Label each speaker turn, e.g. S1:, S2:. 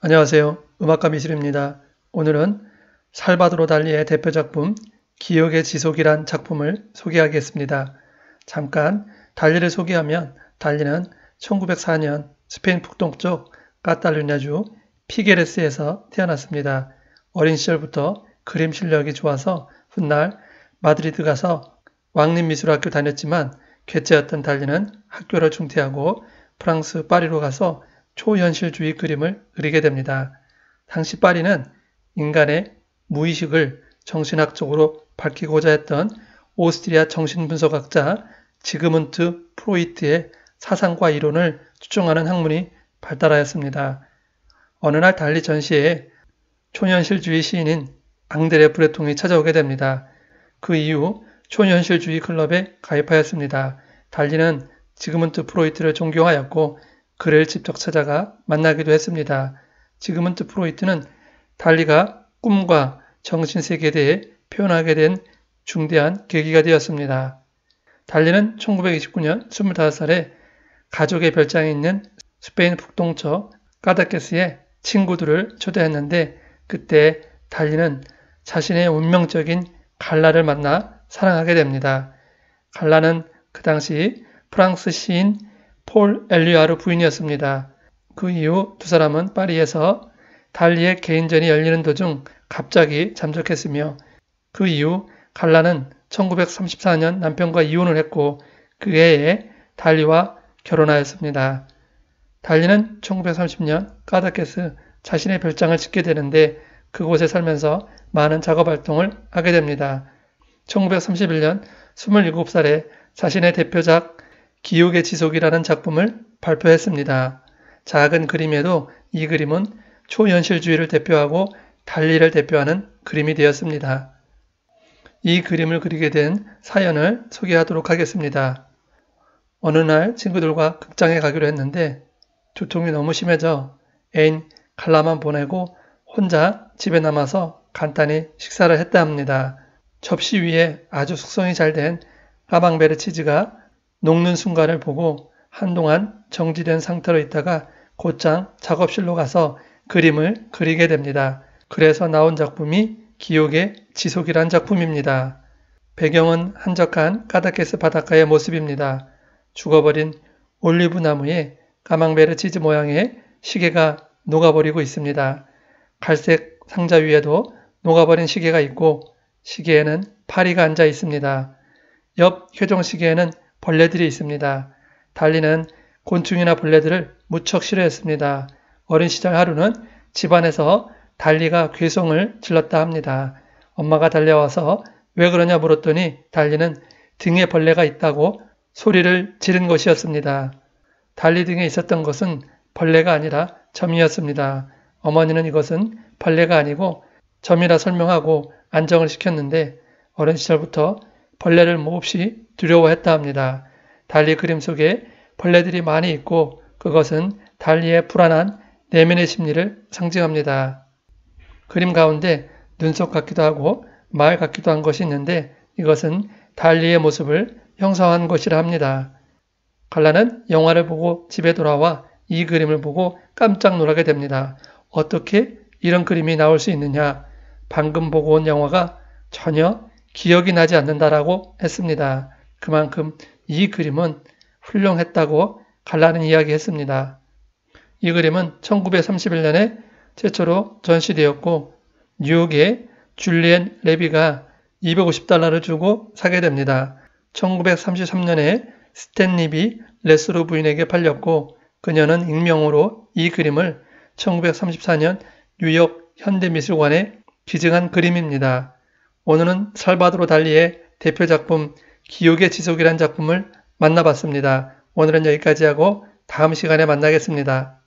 S1: 안녕하세요. 음악가 미술입니다 오늘은 살바도로 달리의 대표 작품 기억의 지속이란 작품을 소개하겠습니다. 잠깐 달리를 소개하면 달리는 1904년 스페인 북동쪽 까탈루냐주 피게레스에서 태어났습니다. 어린 시절부터 그림 실력이 좋아서 훗날 마드리드 가서 왕립미술학교 다녔지만 괴짜였던 달리는 학교를 중퇴하고 프랑스 파리로 가서 초현실주의 그림을 그리게 됩니다. 당시 파리는 인간의 무의식을 정신학적으로 밝히고자 했던 오스트리아 정신분석학자 지그문트 프로이트의 사상과 이론을 추종하는 학문이 발달하였습니다. 어느 날 달리 전시에 초현실주의 시인인 앙드레 브레통이 찾아오게 됩니다. 그 이후 초현실주의 클럽에 가입하였습니다. 달리는 지그문트 프로이트를 존경하였고 그를 직접 찾아가 만나기도 했습니다. 지금은 트프로이트는 달리가 꿈과 정신세계에 대해 표현하게 된 중대한 계기가 되었습니다. 달리는 1929년 25살에 가족의 별장에 있는 스페인 북동처 까다케스에 친구들을 초대했는데 그때 달리는 자신의 운명적인 갈라를 만나 사랑하게 됩니다. 갈라는 그 당시 프랑스 시인 폴 엘리아르 부인이었습니다. 그 이후 두 사람은 파리에서 달리의 개인전이 열리는 도중 갑자기 잠적했으며 그 이후 갈라는 1934년 남편과 이혼을 했고 그 해에 달리와 결혼하였습니다. 달리는 1930년 까다케스 자신의 별장을 짓게 되는데 그곳에 살면서 많은 작업 활동을 하게 됩니다. 1931년 27살에 자신의 대표작 기후의 지속이라는 작품을 발표했습니다. 작은 그림에도 이 그림은 초현실주의를 대표하고 달리를 대표하는 그림이 되었습니다. 이 그림을 그리게 된 사연을 소개하도록 하겠습니다. 어느 날 친구들과 극장에 가기로 했는데 두통이 너무 심해져 애인 칼라만 보내고 혼자 집에 남아서 간단히 식사를 했다 합니다. 접시 위에 아주 숙성이 잘된 까망베르 치즈가 녹는 순간을 보고 한동안 정지된 상태로 있다가 곧장 작업실로 가서 그림을 그리게 됩니다. 그래서 나온 작품이 기옥의 지속이란 작품입니다. 배경은 한적한 까다케스 바닷가의 모습입니다. 죽어버린 올리브 나무에 까망베르 치즈 모양의 시계가 녹아버리고 있습니다. 갈색 상자 위에도 녹아버린 시계가 있고 시계에는 파리가 앉아 있습니다. 옆 회종 시계에는 벌레들이 있습니다. 달리는 곤충이나 벌레들을 무척 싫어했습니다. 어린 시절 하루는 집안에서 달리가 괴성을 질렀다 합니다. 엄마가 달려와서 왜 그러냐 물었더니 달리는 등에 벌레가 있다고 소리를 지른 것이었습니다. 달리 등에 있었던 것은 벌레가 아니라 점이었습니다. 어머니는 이것은 벌레가 아니고 점이라 설명하고 안정을 시켰는데 어린 시절부터 벌레를 몹시 두려워했다 합니다. 달리 그림 속에 벌레들이 많이 있고 그것은 달리의 불안한 내면의 심리를 상징합니다. 그림 가운데 눈썹 같기도 하고 말 같기도 한 것이 있는데 이것은 달리의 모습을 형상한 것이라 합니다. 갈라는 영화를 보고 집에 돌아와 이 그림을 보고 깜짝 놀라게 됩니다. 어떻게 이런 그림이 나올 수 있느냐? 방금 보고 온 영화가 전혀 기억이 나지 않는다라고 했습니다. 그만큼 이 그림은 훌륭했다고 갈라는 이야기했습니다. 이 그림은 1931년에 최초로 전시되었고 뉴욕의 줄리엔 레비가 250달러를 주고 사게 됩니다. 1933년에 스탠 리비 레스로 부인에게 팔렸고 그녀는 익명으로 이 그림을 1934년 뉴욕 현대미술관에 기증한 그림입니다. 오늘은 살바드로 달리의 대표 작품 기억의 지속이란 작품을 만나봤습니다. 오늘은 여기까지 하고 다음 시간에 만나겠습니다.